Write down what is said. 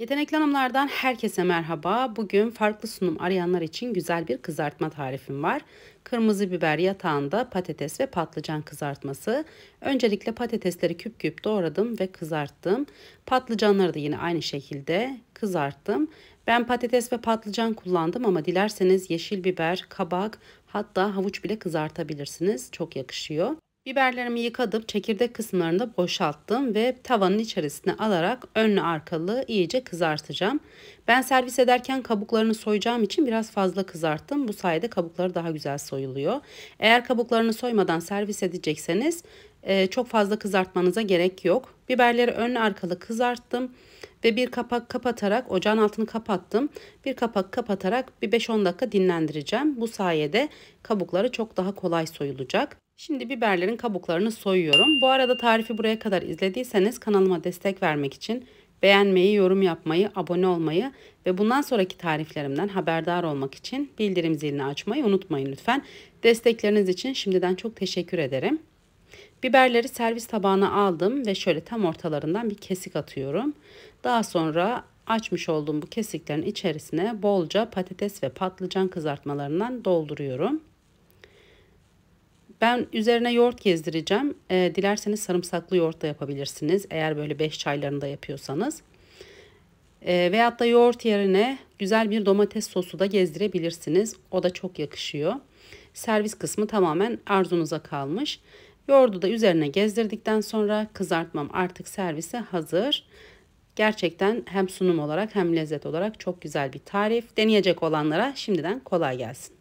Yetenekli Hanımlardan herkese merhaba. Bugün farklı sunum arayanlar için güzel bir kızartma tarifim var. Kırmızı biber yatağında patates ve patlıcan kızartması. Öncelikle patatesleri küp küp doğradım ve kızarttım. Patlıcanları da yine aynı şekilde kızarttım. Ben patates ve patlıcan kullandım ama dilerseniz yeşil biber, kabak hatta havuç bile kızartabilirsiniz. Çok yakışıyor. Biberlerimi yıkadım, çekirdek kısımlarını da boşalttım ve tavanın içerisine alarak önlü arkalı iyice kızartacağım. Ben servis ederken kabuklarını soyacağım için biraz fazla kızarttım. Bu sayede kabukları daha güzel soyuluyor. Eğer kabuklarını soymadan servis edecekseniz e, çok fazla kızartmanıza gerek yok. Biberleri önlü arkalı kızarttım ve bir kapak kapatarak ocağın altını kapattım. Bir kapak kapatarak bir 5-10 dakika dinlendireceğim. Bu sayede kabukları çok daha kolay soyulacak. Şimdi biberlerin kabuklarını soyuyorum. Bu arada tarifi buraya kadar izlediyseniz kanalıma destek vermek için beğenmeyi, yorum yapmayı, abone olmayı ve bundan sonraki tariflerimden haberdar olmak için bildirim zilini açmayı unutmayın lütfen. Destekleriniz için şimdiden çok teşekkür ederim. Biberleri servis tabağına aldım ve şöyle tam ortalarından bir kesik atıyorum. Daha sonra açmış olduğum bu kesiklerin içerisine bolca patates ve patlıcan kızartmalarından dolduruyorum. Ben üzerine yoğurt gezdireceğim. E, dilerseniz sarımsaklı yoğurt da yapabilirsiniz. Eğer böyle 5 çaylarında yapıyorsanız. E, veyahut da yoğurt yerine güzel bir domates sosu da gezdirebilirsiniz. O da çok yakışıyor. Servis kısmı tamamen arzunuza kalmış. Yoğurdu da üzerine gezdirdikten sonra kızartmam artık servise hazır. Gerçekten hem sunum olarak hem lezzet olarak çok güzel bir tarif. Deneyecek olanlara şimdiden kolay gelsin.